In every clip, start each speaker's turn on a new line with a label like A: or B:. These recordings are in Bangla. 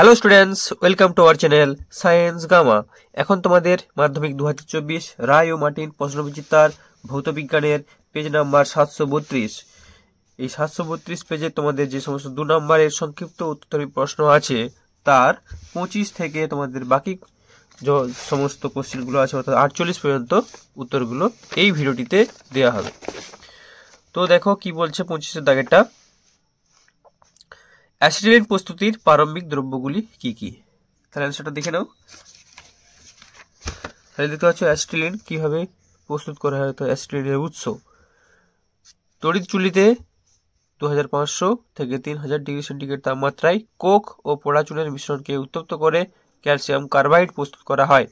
A: hello students welcome to our channel Science Gamma এখন তোমাদের মাধ্যমিক দু হাজার চব্বিশ রায় ও মার্টিন প্রশ্নবিচিতার ভৌতবিজ্ঞানের পেজ নাম্বার সাতশো বত্রিশ এই সাতশো বত্রিশ পেজে তোমাদের যে সমস্ত দু নম্বরের সংক্ষিপ্ত উত্তরী প্রশ্ন আছে তার পঁচিশ থেকে তোমাদের বাকি য সমস্ত কোশ্চেনগুলো আছে অর্থাৎ আটচল্লিশ পর্যন্ত উত্তরগুলো এই ভিডিওটিতে দেওয়া হবে তো দেখো কি বলছে পঁচিশের দাগেরটা অ্যাসিটিলিন প্রস্তুতির প্রারম্ভিক দ্রব্যগুলি কি কি তাহলে অ্যান্সারটা দেখে নাও তাহলে দেখতে পাচ্ছ অ্যাসিটিলিন কীভাবে প্রস্তুত করা হয় তো অ্যাসিটিলিনের উৎস তড়িৎ চুলিতে দু থেকে তিন হাজার ডিগ্রি সেন্টিগ্রেড তাপমাত্রায় কোক ও পোড়াচুনের মিশ্রণকে উত্তপ্ত করে ক্যালসিয়াম কার্বাইড প্রস্তুত করা হয়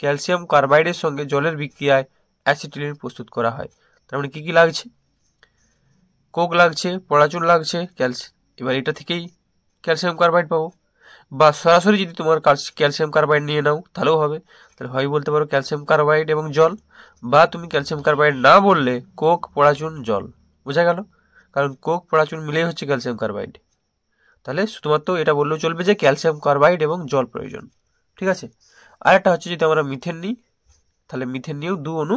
A: ক্যালসিয়াম কার্বাইডের সঙ্গে জলের বিক্রিয়ায় অ্যাসিটিলিন প্রস্তুত করা হয় তার মানে কী কী লাগছে কোক লাগছে পড়াচুন লাগছে ক্যালসিয়াম এবার এটা থেকেই ক্যালসিয়াম কার্বাইড পাবো বা সরাসরি যদি তোমার ক্যালসিয়াম কার্বাইড নিয়ে নাও তাহলেও হবে তাহলে হয় বলতে পারো ক্যালসিয়াম কার্বাইড এবং জল বা তুমি ক্যালসিয়াম কার্বাইড না বললে কোক পড়াচুন জল বোঝা গেল কারণ কোক পড়াচুন মিলেই হচ্ছে ক্যালসিয়াম কার্বাইড তাহলে শুধুমাত্র এটা বললেও চলবে যে ক্যালসিয়াম কার্বাইড এবং জল প্রয়োজন ঠিক আছে আর একটা হচ্ছে যদি আমরা মিথেন নিই তাহলে মিথেন নিয়েও দু অণু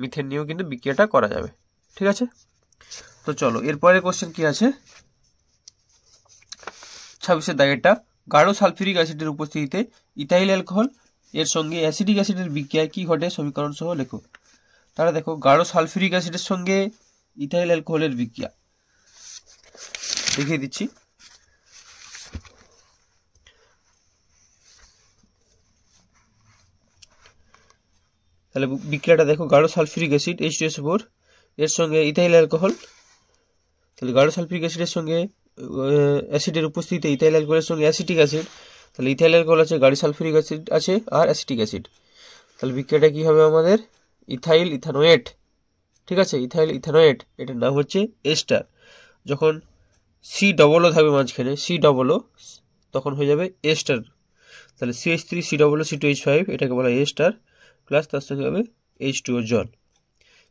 A: মিথেন নিয়েও কিন্তু বিক্রিয়াটা করা যাবে ঠিক আছে তো চলো এরপরে কোশ্চেন কি আছে সবিসে দায়টা গাঢ় সালফিউরিক অ্যাসিডের উপস্থিতিতে ইথাইল অ্যালকোহল এর সঙ্গে অ্যাসিডিক অ্যাসিডের বিক্রিয়া কি ঘটে সমীকরণ সহ লেখো তাহলে দেখো গাঢ় সালফিউরিক অ্যাসিডের সঙ্গে ইথাইল অ্যালকোহলের বিক্রিয়া দেখিয়ে দিচ্ছি তাহলে বিক্রিয়াটা দেখো গাঢ় সালফিউরিক অ্যাসিড H2SO4 এর সঙ্গে ইথাইল অ্যালকোহল তাহলে গাঢ় সালফিউরিক অ্যাসিডের সঙ্গে অ্যাসিডের উপস্থিতিতে ইথাইল অ্যালকোহলের সঙ্গে অ্যাসিটিক অ্যাসিড তাহলে ইথাইল অ্যালকোহল আছে গাড়ি সালফিউরিক অ্যাসিড আছে আর অ্যাসিটিক অ্যাসিড তাহলে বিক্রিয়াটা কী হবে আমাদের ইথাইল ইথানোয়েট ঠিক আছে ইথাইল ইথানোয়েট এটার নাম হচ্ছে এস্টার যখন সি ডবলও থাকবে মাঝখানে সি ডবলও তখন হয়ে যাবে এস্টার তাহলে C H three C double C two H five এটাকে বলা হয় এস্টার প্লাস তার সঙ্গে হবে এইচ টু ও জল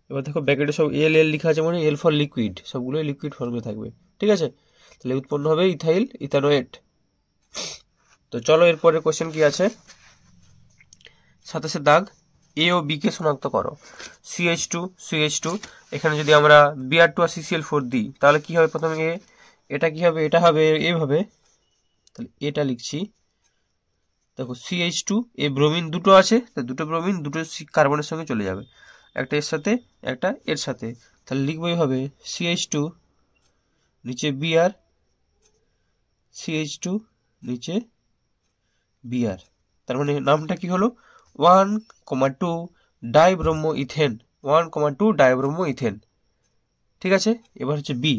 A: এবার দেখো ব্যাকেটে সব এল এল লিখা আছে মানে এল ফর লিকুইড সবগুলোই লিকুইড ফর্মে থাকবে ঠিক আছে তাহলে উৎপন্ন হবে ইথাইল ইথানোয়েট তো চলো এরপরের কোশ্চেন কি আছে সাতাশে দাগ এ ও বিকে শনাক্ত করো সিএইচ টু সিএইচ টু এখানে যদি আমরা বিআর টু আর সিসিএল ফোর দিই তাহলে কি হবে প্রথমে এটা কি হবে এটা হবে এভাবে তাহলে এটা লিখছি দেখো সিএইচ টু এ ব্রোমিন দুটো আছে তা দুটো ব্রোমিন দুটো কার্বনের সঙ্গে চলে যাবে একটা এর সাথে একটা এর সাথে তাহলে এইভাবে সি সিএইচ টু নিচে বিআর সিএইচ টু নিচে বিআর তার মানে নামটা কি হলো one comma two dibromo ethane one comma two dibromo ethane ঠিক আছে এবার হচ্ছে বি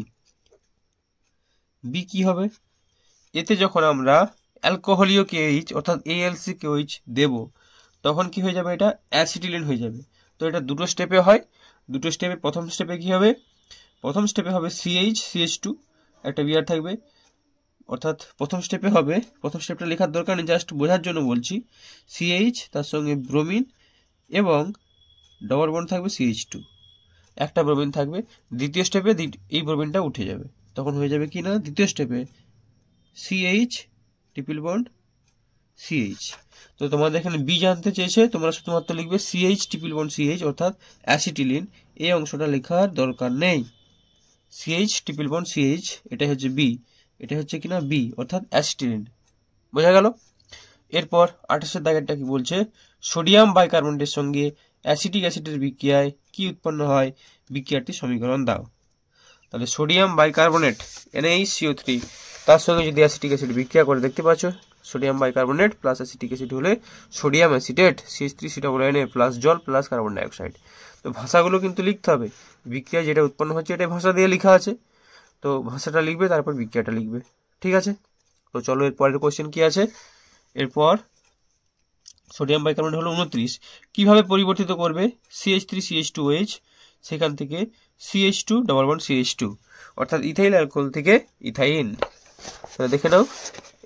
A: বি কি হবে এতে যখন আমরা অ্যালকোহলীয় এইচ অর্থাৎ এএলসি কেওইচ দেব তখন কি হয়ে যাবে এটা অ্যাসিটিলিন হয়ে যাবে তো এটা দুটো স্টেপে হয় দুটো স্টেপে প্রথম স্টেপে কি হবে প্রথম স্টেপে হবে সিএইচ সিএইচ টু একটা বিয়ার থাকবে অর্থাৎ প্রথম স্টেপে হবে প্রথম স্টেপটা লেখার দরকার নেই জাস্ট বোঝার জন্য বলছি সিএইচ তার সঙ্গে ব্রোমিন এবং ডবল বন্ড থাকবে সিএইচ টু একটা ব্রোমিন থাকবে দ্বিতীয় স্টেপে এই ব্রোমিনটা উঠে যাবে তখন হয়ে যাবে কি না দ্বিতীয় স্টেপে সিএইচ ট্রিপল বন্ড সিএইচ তো তোমাদের এখানে বি জানতে চেয়েছে তোমরা শুধুমাত্র লিখবে সিএইচ ট্রিপল বন্ড সিএইচ অর্থাৎ অ্যাসিটিলিন এই অংশটা লেখার দরকার নেই সিএইচ ট্রিপল বন্ড সিএইচ এটাই হচ্ছে বি এটা হচ্ছে কিনা বি অর্থাৎ অ্যাসিটিলিন বোঝা গেল এরপর আঠাশের দাগেরটা কি বলছে সোডিয়াম বাইকার্বনেটের সঙ্গে অ্যাসিটিক অ্যাসিডের বিক্রিয়ায় কি উৎপন্ন হয় বিক্রিয়াটি সমীকরণ দাও তাহলে sodium bicarbonate NH CO three তার সঙ্গে যদি অ্যাসিটিক অ্যাসিড বিক্রিয়া করে দেখতে পাচ্ছ sodium bicarbonate plus acetic acid হলে সোডিয়াম অ্যাসিডেট সিএস থ্রি সেটা বলে এনে প্লাস জল প্লাস কার্বন ডাইঅক্সাইড তো ভাষাগুলো কিন্তু লিখতে হবে বিক্রিয়া যেটা উৎপন্ন হচ্ছে এটা ভাষা দিয়ে লেখা আছে তো ভাষাটা লিখবে তারপর বিক্রিয়াটা লিখবে ঠিক আছে তো চলো এরপরের কোয়েশ্চেন কি আছে এরপর সোডিয়াম বাইকার্বনেট হলো উনত্রিশ কীভাবে পরিবর্তিত করবে CH three CH two H সেখান থেকে CH two double one CH two অর্থাৎ ইথাইল অ্যালকোহল থেকে ইথাইন দেখে নাও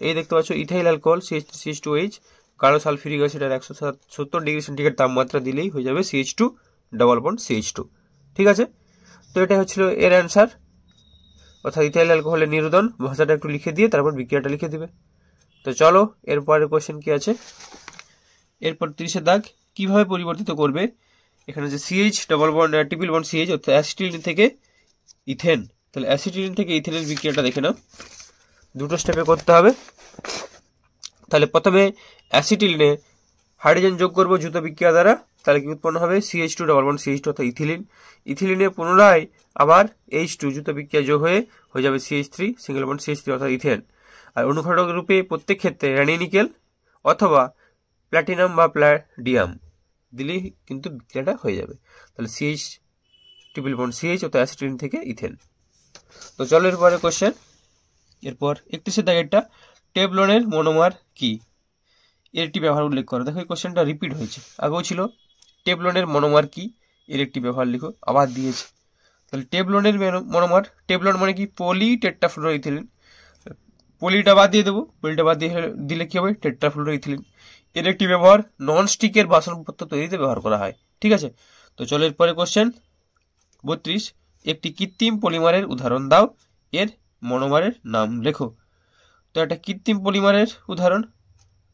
A: এই দেখতে পাচ্ছ ethyl alcohol CH three CH two H কালো সালফিউরিক অ্যাসিডের একশো সত্তর ডিগ্রি সেন্টিগ্রেড তাপমাত্রা দিলেই হয়ে যাবে CH two double one CH two ঠিক আছে তো এটা হচ্ছিল এর অ্যান্সার অর্থাৎ ইথাইল অ্যালকোহলের নিরোধন ভাষাটা একটু লিখে দিয়ে তারপর বিক্রিয়াটা লিখে দিবে তো চলো এরপরের কোয়েশন কি আছে এরপর তিরিশে দাগ কিভাবে পরিবর্তিত করবে এখানে যে CH double bond triple bond CH অর্থাৎ অ্যাসিটিলিন থেকে ইথেন তাহলে অ্যাসিটিলিন থেকে ইথেনের বিক্রিয়াটা দেখে নাও দুটো স্টেপে করতে হবে তাহলে প্রথমে অ্যাসিটিলিনে হাইড্রোজেন যোগ করবো জুতো বিক্রিয়া দ্বারা তাহলে কি উৎপন্ন হবে CH two double one CH two অর্থাৎ ইথিলিন ইথিলিনে পুনরায় আবার এইচ টু যুক্ত বিক্রিয়া যোগ হয়ে হয়ে যাবে CH three single one CH three অর্থাৎ ইথেন আর অনুঘটক রূপে প্রত্যেক ক্ষেত্রে নিকেল অথবা প্ল্যাটিনাম বা প্ল্যাডিয়াম দিলেই কিন্তু বিক্রিয়াটা হয়ে যাবে তাহলে সিএইচ ট্রিপল বন্ড সিএইচ অর্থাৎ অ্যাসিটিন থেকে ইথেন তো চলো এরপরে কোশ্চেন এরপর একত্রিশের দাগেরটা টেবলনের মনোমার কি এরটি ব্যবহার উল্লেখ করো দেখো এই কোশ্চেনটা রিপিট হয়েছে আগেও ছিল টেবলনের মনোমার কি এর একটি ব্যবহার লিখো আবার দিয়েছে তাহলে টেবলনের মনোমার টেবলন মানে কি পলি টেট্টাফ্লোরো ইথিলিন পলিটা বাদ দিয়ে দেবো পলিটা বাদ দিয়ে দিলে কী হবে টেট্রাফ্লোরো ইথিলিন এর একটি ব্যবহার ননস্টিকের বাসনপত্র তৈরিতে ব্যবহার করা হয় ঠিক আছে তো চলো এরপরে কোশ্চেন বত্রিশ একটি কৃত্রিম পলিমারের উদাহরণ দাও এর মনোমারের নাম লেখো তো একটা কৃত্রিম পলিমারের উদাহরণ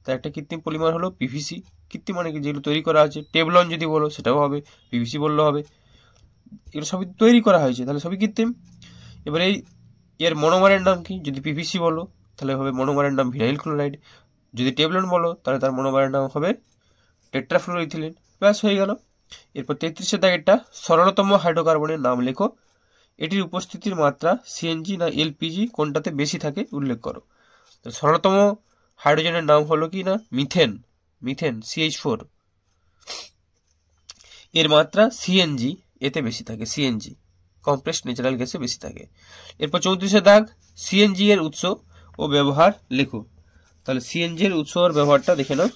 A: তো একটা কৃত্রিম পলিমার হলো পিভিসি কৃত্রিম মানে যেগুলো তৈরি করা আছে টেবলন যদি বলো সেটাও হবে পিভিসি বললেও হবে এগুলো সবই তৈরি করা হয়েছে তাহলে সবই কৃত্রিম এবার এই এর মনোমারের নাম কি যদি পিভিসি বলো তাহলে হবে মনোমারের নাম ভিনাইল ক্লোরাইড যদি টেবলন বলো তাহলে তার মনোমারের নাম হবে টেট্রাফ্লোরিথিলিন ব্যাস হয়ে গেল এরপর তেত্রিশের দাগেরটা সরলতম হাইড্রোকার্বনের নাম লেখো এটির উপস্থিতির মাত্রা সিএনজি না এলপিজি কোনটাতে বেশি থাকে উল্লেখ করো সরলতম হাইড্রোজেনের নাম হলো কি না মিথেন মিথেন CH4 এর মাত্রা CNG এর থেকে বেশি থাকে CNG কম্প্রেসড ন্যাচারাল গ্যাসের বেশি থাকে এরপর 34 দাগ CNG এর উৎস ও ব্যবহার লেখো তাহলে CNG এর উৎস ও ব্যবহারটা দেখো নাও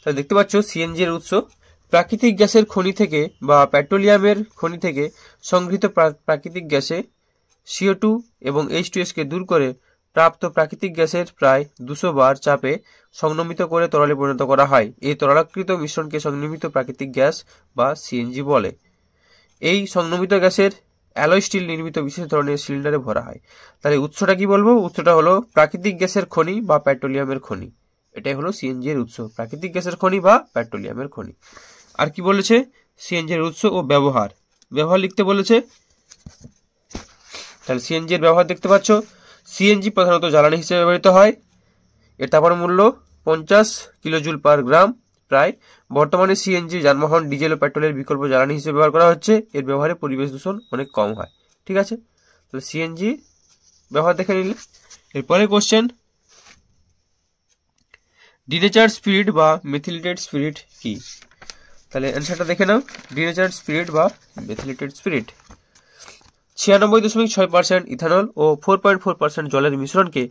A: তাহলে দেখতে পাচ্ছো CNG এর উৎস প্রাকৃতিক গ্যাসের খনি থেকে বা পেট্রোলিয়ামের খনি থেকে সংগৃহীত প্রাকৃতিক গ্যাসে সিও টু এবং এইচ টু এসকে দূর করে প্রাপ্ত প্রাকৃতিক গ্যাসের প্রায় দুশো বার চাপে সংনমিত করে তরলে পরিণত করা হয় এই তরলাকৃত মিশ্রণকে সংনমিত প্রাকৃতিক গ্যাস বা সিএনজি বলে এই সংনমিত গ্যাসের অ্যালয় স্টিল নির্মিত বিশেষ ধরনের সিলিন্ডারে ভরা হয় তাহলে উৎসটা কি বলবো উৎসটা হলো প্রাকৃতিক গ্যাসের খনি বা পেট্রোলিয়ামের খনি এটাই হলো সিএনজি এর উৎস প্রাকৃতিক গ্যাসের খনি বা পেট্রোলিয়ামের খনি আর কি বলেছে সিএনজির উৎস ও ব্যবহার ব্যবহার লিখতে বলেছে তাহলে সিএনজির ব্যবহার দেখতে পাচ্ছ সিএনজি প্রধানত জ্বালানি হিসেবে ব্যবহৃত হয় এর তাপর মূল্য পঞ্চাশ কিলোজুল পার গ্রাম প্রায় বর্তমানে সিএনজি যানবাহন ডিজেল ও পেট্রোলের বিকল্প জ্বালানি হিসেবে ব্যবহার করা হচ্ছে এর ব্যবহারে পরিবেশ দূষণ অনেক কম হয় ঠিক আছে তাহলে সিএনজি ব্যবহার দেখে নিলে এরপরে কোশ্চেন ডিনেচার স্পিরিট বা মেথিলেটেড স্পিরিট কি তাহলে অ্যান্সারটা দেখে নাও ডিনেচার্ড স্পিরিট বা মেথিলেটেড স্পিরিট ছিয়ানব্বই দশমিক ছয় পার্সেন্ট ইথানল ও ফোর পয়েন্ট ফোর পার্সেন্ট জলের মিশ্রণকে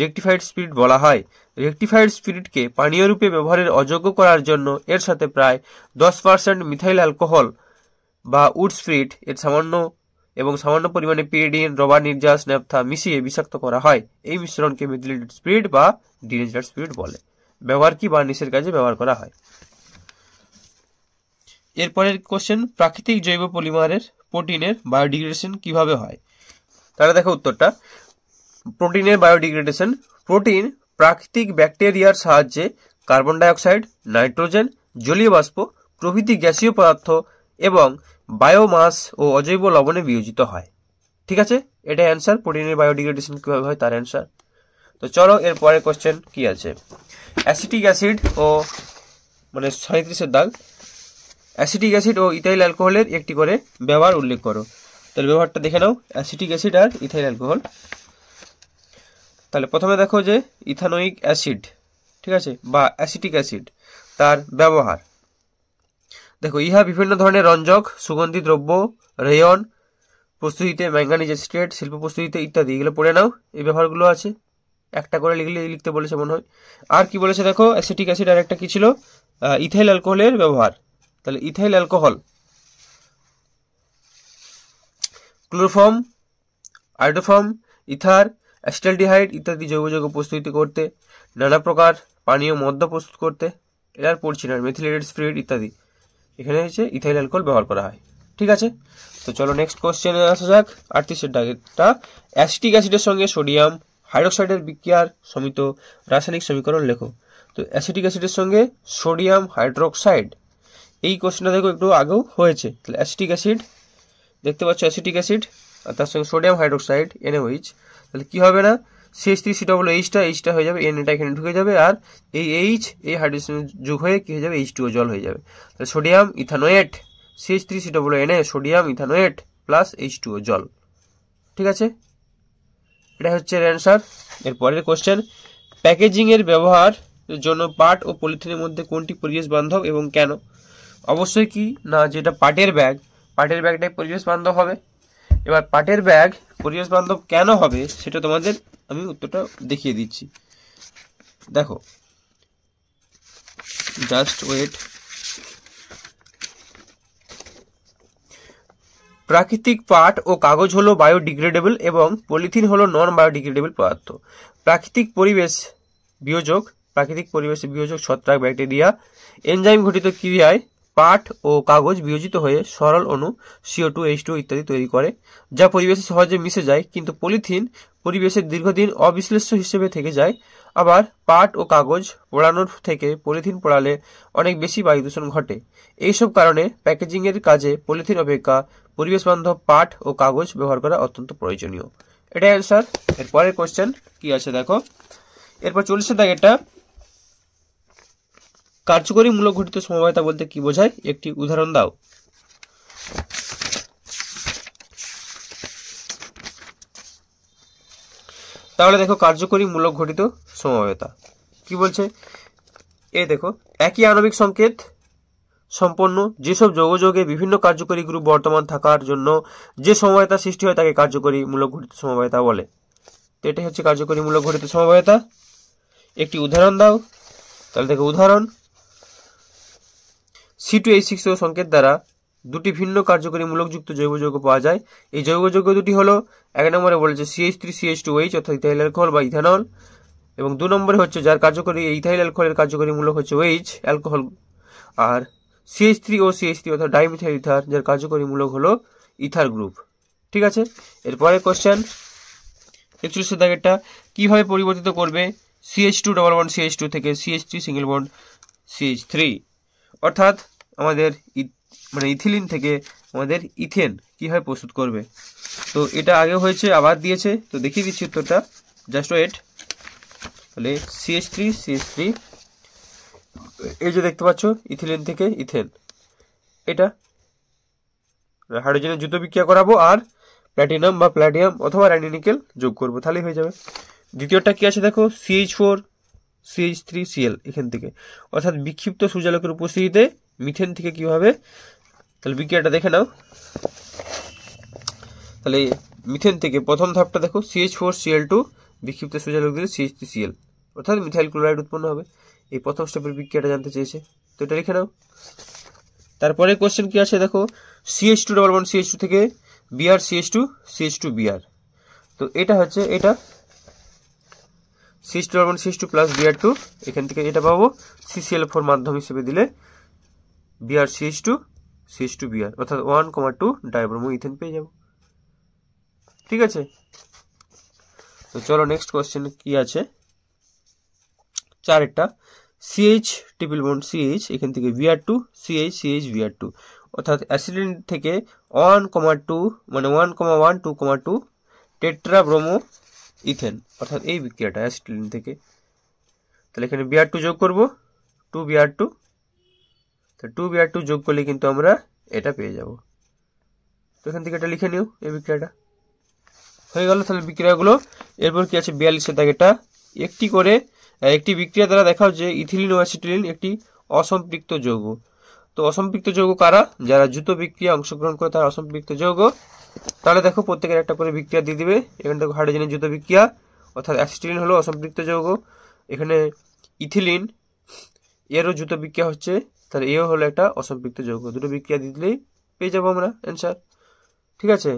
A: রেকটিফাইড স্পিরিট বলা হয় রেকটিফাইড স্পিরিটকে পানীয় রূপে ব্যবহারের অযোগ্য করার জন্য এর সাথে প্রায় দশ পার্সেন্ট মিথাইল অ্যালকোহল বা উড স্পিরিট এর সামান্য এবং সামান্য পরিমাণে পিরিডিন রবার নির্যাস ন্যাপথা মিশিয়ে বিষাক্ত করা হয় এই মিশ্রণকে মিথিলেটেড স্পিরিট বা ডিরেজার স্পিরিট বলে ব্যবহার কি বা নিষের কাজে ব্যবহার করা হয় এরপরের কোশ্চেন প্রাকৃতিক জৈব পলিমারের প্রোটিনের বায়োডিগ্রেডেশন কিভাবে হয় তাহলে দেখো উত্তরটা প্রোটিনের বায়োডিগ্রেডেশন প্রোটিন প্রাকৃতিক ব্যাকটেরিয়ার সাহায্যে কার্বন ডাইঅক্সাইড নাইট্রোজেন জলীয় বাষ্প প্রভৃতি গ্যাসীয় পদার্থ এবং বায়োমাস ও অজৈব লবণে বিয়োজিত হয় ঠিক আছে এটা অ্যান্সার প্রোটিনের বায়োডিগ্রেডেশন কীভাবে হয় তার অ্যান্সার তো চলো এর পরের কোশ্চেন কি আছে অ্যাসিটিক অ্যাসিড ও মানে সাঁত্রিশের দাগ অ্যাসিটিক অ্যাসিড ও ইথাইল অ্যালকোহলের একটি করে ব্যবহার উল্লেখ করো তাহলে ব্যবহারটা দেখে নাও অ্যাসিটিক অ্যাসিড আর ইথাইল অ্যালকোহল তাহলে প্রথমে দেখো যে ইথানোয়িক অ্যাসিড ঠিক আছে বা অ্যাসিটিক অ্যাসিড তার ব্যবহার দেখো ইহা বিভিন্ন ধরনের রঞ্জক সুগন্ধি দ্রব্য রেয়ন প্রস্তুতিতে ম্যাঙ্গানিজ স্টেট শিল্প প্রস্তুতিতে ইত্যাদি এগুলো পড়ে নাও এই ব্যবহারগুলো আছে একটা করে লিখলে লিখতে বলেছে মনে হয় আর কি বলেছে দেখো অ্যাসিটিক অ্যাসিড আর একটা কি ছিল ইথাইল অ্যালকোহলের ব্যবহার তাহলে ethyl alcohol chloroform iodoform ether acetaldehyde ইত্যাদি জৈব যৌগ প্রস্তুতি করতে নানা প্রকার পানীয় মদ্য প্রস্তুত করতে এরার না মেথিলেটেড স্পিরিট ইত্যাদি এখানে হচ্ছে ইথাইল অ্যালকোহল ব্যবহার করা হয় ঠিক আছে তো চলো নেক্সট কোশ্চেনে আসা যাক আটত্রিশের দাগেরটা অ্যাসিটিক অ্যাসিডের সঙ্গে সোডিয়াম হাইড্রোক্সাইডের বিক্রিয়ার সমিত রাসায়নিক সমীকরণ লেখো তো অ্যাসিটিক অ্যাসিডের সঙ্গে সোডিয়াম হাইড্রোক্সাইড এই কোশ্চেনটা দেখো একটু আগেও হয়েছে তাহলে অ্যাসিটিক অ্যাসিড দেখতে পাচ্ছ অ্যাসিটিক অ্যাসিড আর তার সঙ্গে সোডিয়াম হাইড্রোক্সাইড এনএইচ তাহলে কী হবে না সিএস থ্রি সিটা বলো এইচটা এইচটা হয়ে যাবে এটা এখানে ঢুকে যাবে আর এই এইচ এই হাইড্রোজেনের যুগ হয়ে কী হয়ে যাবে এইচ টুও জল হয়ে যাবে তাহলে সোডিয়াম ইথানোয়েট সিএস থ্রি সিটা বলো NA sodium ethanoate plus H two O জল ঠিক আছে এটা হচ্ছে এর অ্যান্সার এরপরের কোশ্চেন প্যাকেজিংয়ের ব্যবহার জন্য পাট ও পলিথিনের মধ্যে কোনটি পরিবেশ বান্ধব এবং কেন অবশ্যই কি না যেটা পাটের ব্যাগ পাটের ব্যাগটাই পরিবেশ বান্ধব হবে এবার পাটের ব্যাগ পরিবেশ বান্ধব কেন হবে সেটা তোমাদের আমি উত্তরটা দেখিয়ে দিচ্ছি দেখো জাস্ট ওয়েট প্রাকৃতিক পাট ও কাগজ হলো বায়োডিগ্রেডেবল এবং পলিথিন হলো নন বায়োডিগ্রেডেবল পদার্থ প্রাকৃতিক পরিবেশ বিয়োজক প্রাকৃতিক পরিবেশে বিয়োজক ছত্রাক ব্যাকটেরিয়া এনজাইম ঘটিত ক্রিয়ায় পাট ও কাগজ বিয়োজিত হয়ে সরল অণু সিও টু এইচ টু ইত্যাদি তৈরি করে যা পরিবেশে সহজে মিশে যায় কিন্তু পলিথিন পরিবেশের দীর্ঘদিন অবিশ্লেষ্য হিসেবে থেকে যায় আবার পাট ও কাগজ পোড়ানোর থেকে পলিথিন পোড়ালে অনেক বেশি বায়ু দূষণ ঘটে এইসব কারণে প্যাকেজিংয়ের কাজে পলিথিন অপেক্ষা পরিবেশ বান্ধব পাট ও কাগজ ব্যবহার করা অত্যন্ত প্রয়োজনীয় এটাই অ্যান্সার এরপরের কোশ্চেন কি আছে দেখো এরপর চল্লিশের দাগ এটা কার্যকরী মূলক ঘটিত সমবায়তা বলতে কি বোঝায় একটি উদাহরণ দাও তাহলে দেখো কার্যকরী মূলক ঘটিত সমবায়তা কি বলছে এ দেখো একই আণবিক সংকেত সম্পন্ন যেসব যোগাযোগে বিভিন্ন কার্যকরী গ্রুপ বর্তমান থাকার জন্য যে সমবায়তা সৃষ্টি হয় তাকে কার্যকরী মূলক ঘটিত সমবায়তা বলে তো এটাই হচ্ছে কার্যকরী মূলক ঘটিত সমবায়তা একটি উদাহরণ দাও তাহলে দেখো উদাহরণ সি টু এইচ সিক্স সংকেত দ্বারা দুটি ভিন্ন কার্যকরী মূলকযুক্ত জৈব যৌগ পাওয়া যায় এই জৈব যৌগ দুটি হলো এক নম্বরে বলেছে CH three CH two H অর্থাৎ ইথাইল অ্যালকোহল বা ইথানল এবং দু নম্বরে হচ্ছে যার কার্যকরী ইথাইল অ্যালকোহলের কার্যকরী মূলক হচ্ছে ওইচ অ্যালকোহল আর CH three O CH three অর্থাৎ ডাইমিথাইল ইথার যার কার্যকরী মূলক হলো ইথার গ্রুপ ঠিক আছে এরপরে কোশ্চেন একচল্লিশ দাগেরটা কীভাবে পরিবর্তিত করবে CH two double one CH two থেকে CH three single bond CH three অর্থাৎ আমাদের মানে ইথিলিন থেকে আমাদের ইথেন কীভাবে প্রস্তুত করবে তো এটা আগে হয়েছে আবার দিয়েছে তো দেখিয়ে দিচ্ছি উত্তরটা জাস্ট ওয়েট তাহলে সিএস থ্রি সিএস থ্রি এই যে দেখতে পাচ্ছ ইথিলিন থেকে ইথেন এটা হাইড্রোজেনের জুতো বিক্রিয়া করাবো আর প্ল্যাটিনাম বা প্ল্যাটিয়াম অথবা রাইনিনিকেল যোগ করবো তাহলেই হয়ে যাবে দ্বিতীয়টা কী আছে দেখো CH four CH three CL এখান থেকে অর্থাৎ বিক্ষিপ্ত সূর্যালোকের উপস্থিতিতে মিথেন থেকে কি হবে তাহলে বিক্রিয়াটা দেখে নাও তাহলে মিথেন থেকে প্রথম ধাপটা দেখো সিএইচ ফোর সিএল টু বিক্ষিপ্ত সূর্যালোক দিলে সিএইচ থ্রি সিএল অর্থাৎ মিথাইল ক্লোরাইড উৎপন্ন হবে এই প্রথম স্টেপের বিক্রিয়াটা জানতে চেয়েছে তো এটা লিখে নাও তারপরে কোয়েশ্চেন কি আছে দেখো CH two double one CH two থেকে BR CH two CH two BR তো এটা হচ্ছে এটা CS two carbon CS two plus BR two এখান থেকে এটা পাবো সিসিএল ফোর মাধ্যম হিসেবে দিলে BR CS two CS two BR অর্থাৎ one comma two dibromo ethane পেয়ে যাব ঠিক আছে তো চলো নেক্সট কোয়েশ্চেন কি আছে চারেরটা সিএইচ ট্রিপল বন্ড সিএইচ এখান থেকে BR two CH CH BR two অর্থাৎ অ্যাসিডেন্ট থেকে ওয়ান কমা টু মানে one comma one two comma two tetra bromo ethane অর্থাৎ এই বিক্রিয়াটা অ্যাসিটিলিন থেকে তাহলে এখানে বিআর টু যোগ করবো টু বিআর টু তা টু বিআর টু যোগ করলে কিন্তু আমরা এটা পেয়ে যাব তো এখান থেকে এটা লিখে নিও এই বিক্রিয়াটা হয়ে গেল তাহলে বিক্রিয়াগুলো এরপর কি আছে বিয়াল্লিশের এটা একটি করে একটি বিক্রিয়া দ্বারা দেখাও যে ইথিলিন ও অ্যাসিটিলিন একটি অসম্পৃক্ত যৌগ তো অসম্পৃক্ত যৌগ কারা যারা জুতো বিক্রিয়া অংশগ্রহণ করে তারা অসম্পৃক্ত যৌগ তাহলে দেখো প্রত্যেকের একটা করে বিক্রিয়া দিয়ে দিবে এখানে দেখো হাইড্রোজেনের জুতো বিক্রিয়া অর্থাৎ অ্যাসিটিলিন হলো অসম্পৃক্ত যৌগ এখানে ইথিলিন এরও জুতো বিক্রিয়া হচ্ছে তাহলে এও হলো একটা অসম্পৃক্ত যৌগ দুটো বিক্রিয়া দিয়ে দিলেই পেয়ে যাবো আমরা অ্যান্সার ঠিক আছে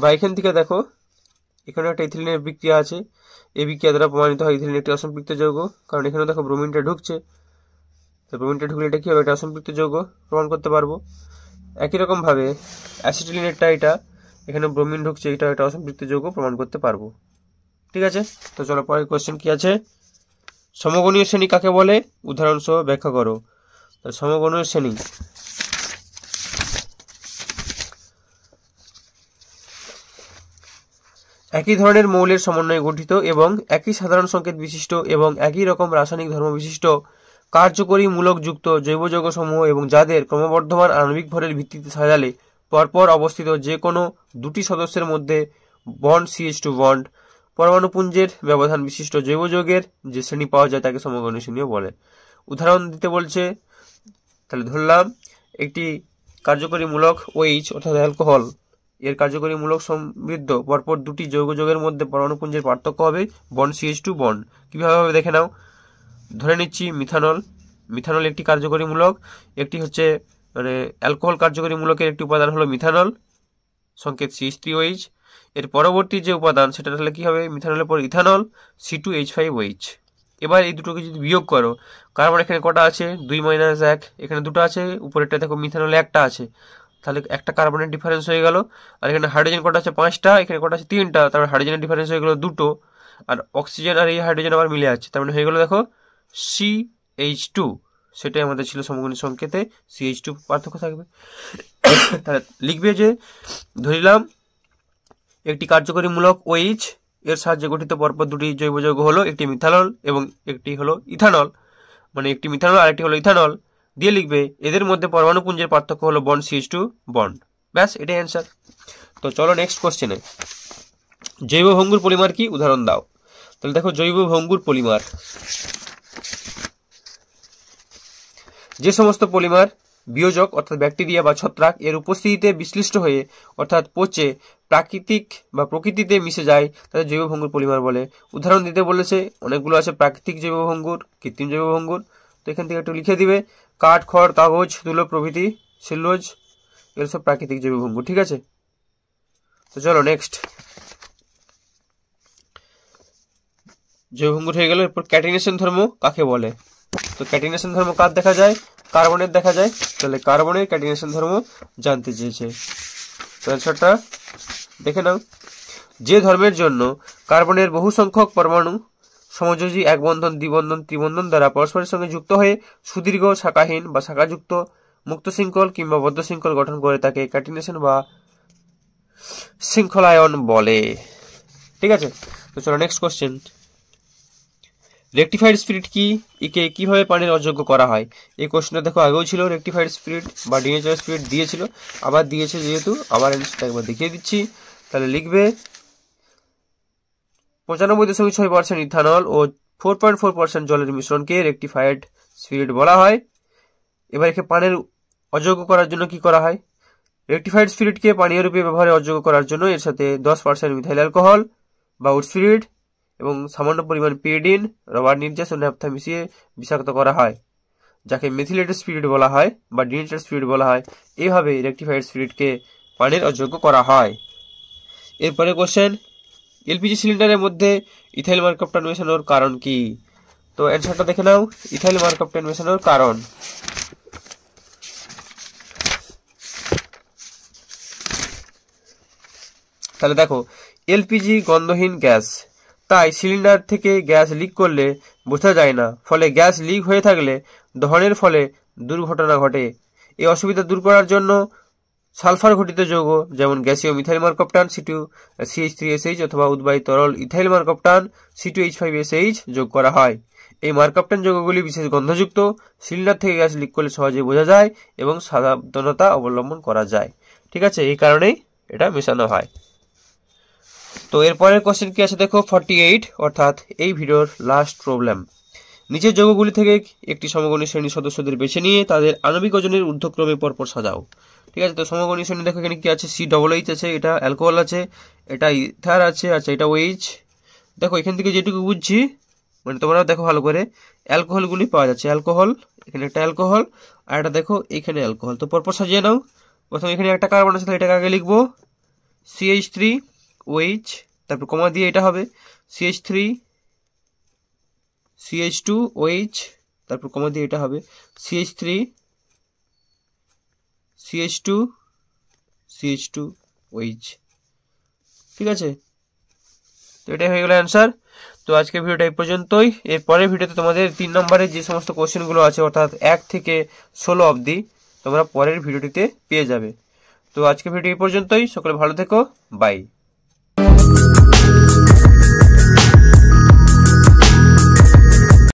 A: বা এখান থেকে দেখো এখানে একটা ইথিলিনের বিক্রিয়া আছে এই বিক্রিয়া দ্বারা প্রমাণিত হয় ইথিলিন একটি অসম্পৃক্ত যৌগ কারণ এখানে দেখো ব্রোমিনটা ঢুকছে তো ব্রোমিনটা ঢুকলে এটা কী হবে এটা অসম্পৃক্ত যৌগ প্রমাণ করতে পারবো একই রকমভাবে অ্যাসিটিলিনেরটা এটা এখানে ব্রোমিন ঢুকছে এটা এটা অসম্পৃক্ত যৌগ প্রমাণ করতে পারবো ঠিক আছে তো চলো পরের কোয়েশ্চেন কী আছে সমগণীয় শ্রেণী কাকে বলে উদাহরণসহ ব্যাখ্যা করো সমগণীয় শ্রেণী একই ধরনের মৌলের সমন্বয়ে গঠিত এবং একই সাধারণ সংকেত বিশিষ্ট এবং একই রকম রাসায়নিক ধর্ম বিশিষ্ট কার্যকরী মূলক যুক্ত জৈব সমূহ এবং যাদের ক্রমবর্ধমান আণবিক ভরের ভিত্তিতে সাজালে পরপর অবস্থিত যে কোনো দুটি সদস্যের মধ্যে বন্ড সিএইচ টু বন্ড পরমাণুপুঞ্জের ব্যবধান বিশিষ্ট জৈব যৌগের যে শ্রেণী পাওয়া যায় তাকে সমগণনীয় বলে উদাহরণ দিতে বলছে তাহলে ধরলাম একটি কার্যকরী মূলক ওইচ অর্থাৎ অ্যালকোহল এর কার্যকরীমূলক সমৃদ্ধ পরপর দুটি যৌগ যোগের মধ্যে পরমাণুপুঞ্জের পার্থক্য হবে বন সিএইচ টু বন কীভাবে হবে দেখে নাও ধরে নিচ্ছি মিথানল মিথানল একটি কার্যকরীমূলক একটি হচ্ছে মানে অ্যালকোহল কার্যকরীমূলকের একটি উপাদান হলো মিথানল সংকেত সিএইচ থ্রি ওইচ এর পরবর্তী যে উপাদান সেটা তাহলে কী হবে মিথানলের পর ethanol C two H five OH এবার এই দুটোকে যদি বিয়োগ করো কার্বন এখানে কটা আছে দুই মাইনাস এক এখানে দুটো আছে উপরেরটা দেখো মিথানল একটা আছে তাহলে একটা কার্বনের ডিফারেন্স হয়ে গেল আর এখানে হাইড্রোজেন কটা আছে পাঁচটা এখানে কটা আছে তিনটা তারপরে হাইড্রোজেনের ডিফারেন্স হয়ে গেলো দুটো আর অক্সিজেন আর এই হাইড্রোজেন আবার মিলে যাচ্ছে তার মানে হয়ে গেলো দেখো সি এইচ টু সেটাই আমাদের ছিল সমগণী সংকেতে সি এইচ টু পার্থক্য থাকবে তাহলে লিখবে যে ধরিলাম একটি কার্যকরীমূলক ওইচ এর সাহায্যে গঠিত পরপর দুটি জৈব যৌগ হলো একটি মিথানল এবং একটি হলো ইথানল মানে একটি মিথানল আরেকটি হলো ইথানল দিয়ে লিখবে এদের মধ্যে পরমাণু পুঞ্জের পার্থক্য হলো বন্ড সিজ টু বন্ড ব্যাস এটাই অ্যান্সার তো চলো নেক্সট কোশ্চেনে জৈব ভঙ্গুর পলিমার কি উদাহরণ দাও তাহলে দেখো জৈব ভঙ্গুর পলিমার যে সমস্ত পলিমার বিয়োজক অর্থাৎ ব্যাকটেরিয়া বা ছত্রাক এর উপস্থিতিতে বিশ্লিষ্ট হয়ে অর্থাৎ পচে প্রাকৃতিক বা প্রকৃতিতে মিশে যায় তাদের জৈব ভঙ্গুর পলিমার বলে উদাহরণ দিতে বলেছে অনেকগুলো আছে প্রাকৃতিক জৈব ভঙ্গুর কৃত্রিম জৈব ভঙ্গুর তো এখান থেকে একটু লিখে দিবে কাঠ খড় কাগজ তুলো প্রভৃতি সিলোজ এগুলো সব প্রাকৃতিক জৈবভঙ্গ ঠিক আছে তো চলো নেক্সট জৈবভঙ্গ হয়ে গেল এরপর ক্যাটিনেশন ধর্ম কাকে বলে তো ক্যাটিনেশন ধর্ম কার দেখা যায় কার্বনের দেখা যায় তাহলে কার্বনের ক্যাটিনেশন ধর্ম জানতে চেয়েছে তো অ্যান্সারটা দেখে নাও যে ধর্মের জন্য কার্বনের বহু সংখ্যক পরমাণু সমযোজী একবন্ধন দ্বিবন্ধন ত্রিবন্ধন দ্বারা পরস্পরের সঙ্গে যুক্ত হয়ে সুদীর্ঘ শাখাহীন বা শাখাযুক্ত মুক্ত শৃঙ্খল কিংবা বদ্ধ শৃঙ্খল গঠন করে তাকে ক্যাটিনেশন বা শৃঙ্খলায়ন বলে ঠিক আছে তো চলো নেক্সট কোশ্চেন রেক্টিফাইড স্পিরিট কি একে কীভাবে পানির অযোগ্য করা হয় এই কোশ্চেনটা দেখো আগেও ছিল রেক্টিফাইড স্পিরিট বা ডিএচআর স্পিরিট দিয়েছিল আবার দিয়েছে যেহেতু আবার অ্যান্সারটা একবার দেখিয়ে দিচ্ছি তাহলে লিখবে পঁচানব্বই দশমিক ছয় পার্সেন্ট ইথানল ও ফোর পয়েন্ট ফোর পার্সেন্ট জলের মিশ্রণকে রেক্টিফাইড স্পিরিট বলা হয় এবার একে পানের অযোগ্য করার জন্য কি করা হয় রেক্টিফাইড স্পিরিটকে পানীয় রূপে ব্যবহারে অযোগ্য করার জন্য এর সাথে দশ পার্সেন্ট মিথাইল অ্যালকোহল বা উড স্পিরিট এবং সামান্য পরিমাণ পেডিন রবার নির্যাস ও ন্যাপথা মিশিয়ে বিষাক্ত করা হয় যাকে মেথিলেটেড স্পিরিট বলা হয় বা ডিনেটেড স্পিরিট বলা হয় এইভাবে রেক্টিফাইড স্পিরিটকে পানির অযোগ্য করা হয় এরপরে কোশ্চেন এলপিজি সিলিন্ডারের মধ্যে ইথাইল মার্কআপটা মেশানোর কারণ কি তো অ্যান্সারটা দেখে নাও ইথাইল মার্কআপটা মেশানোর কারণ তাহলে দেখো এলপিজি গন্ধহীন গ্যাস তাই সিলিন্ডার থেকে গ্যাস লিক করলে বোঝা যায় না ফলে গ্যাস লিক হয়ে থাকলে দহনের ফলে দুর্ঘটনা ঘটে এই অসুবিধা দূর করার জন্য সালফার ঘটিত যৌগ যেমন গ্যাসীয় methyl mercaptan C two CH three H অথবা উদ্বায়ী তরল ethyl mercaptan C two H five H যোগ করা হয় এই মার্কপটান যৌগগুলি বিশেষ গন্ধযুক্ত সিলিন্ডার থেকে গ্যাস লিক করলে সহজে বোঝা যায় এবং সাবধানতা অবলম্বন করা যায় ঠিক আছে এই কারণেই এটা মেশানো হয় তো এরপরের কোয়েশ্চেন কি আছে দেখো ফর্টি এইট অর্থাৎ এই ভিডিওর লাস্ট প্রবলেম নিচের যৌগগুলি থেকে একটি সমগণী শ্রেণীর সদস্যদের বেছে নিয়ে তাদের আণবিক ওজনের ঊর্ধ্বক্রমে পরপর সাজাও ঠিক আছে তো সমকোণী শূন্য দেখো এখানে কি আছে সি ডবল এইচ আছে এটা অ্যালকোহল আছে এটা ইথার আছে আচ্ছা এটা ওইচ দেখো এখান থেকে যেটুকু বুঝছি মানে তোমরা দেখো ভালো করে অ্যালকোহলগুলি পাওয়া যাচ্ছে অ্যালকোহল এখানে একটা অ্যালকোহল আর এটা দেখো এখানে অ্যালকোহল তো পরপর সাজিয়ে নাও প্রথমে এখানে একটা কার্বন আছে এটাকে আগে লিখবো সিএইচ থ্রি ওইচ তারপর কমা দিয়ে এটা হবে CH three CH two OH তারপর কমা দিয়ে এটা হবে CH three CH two CH two OH ঠিক আছে তো এটাই হয়ে গেল অ্যান্সার তো আজকে ভিডিওটা এই পর্যন্তই এরপরের ভিডিওতে তোমাদের তিন নম্বরে যে সমস্ত কোশ্চেনগুলো আছে অর্থাৎ এক থেকে ষোলো অবধি তোমরা পরের ভিডিওটিতে পেয়ে যাবে তো আজকে ভিডিও এই পর্যন্তই সকলে ভালো থেকো বাই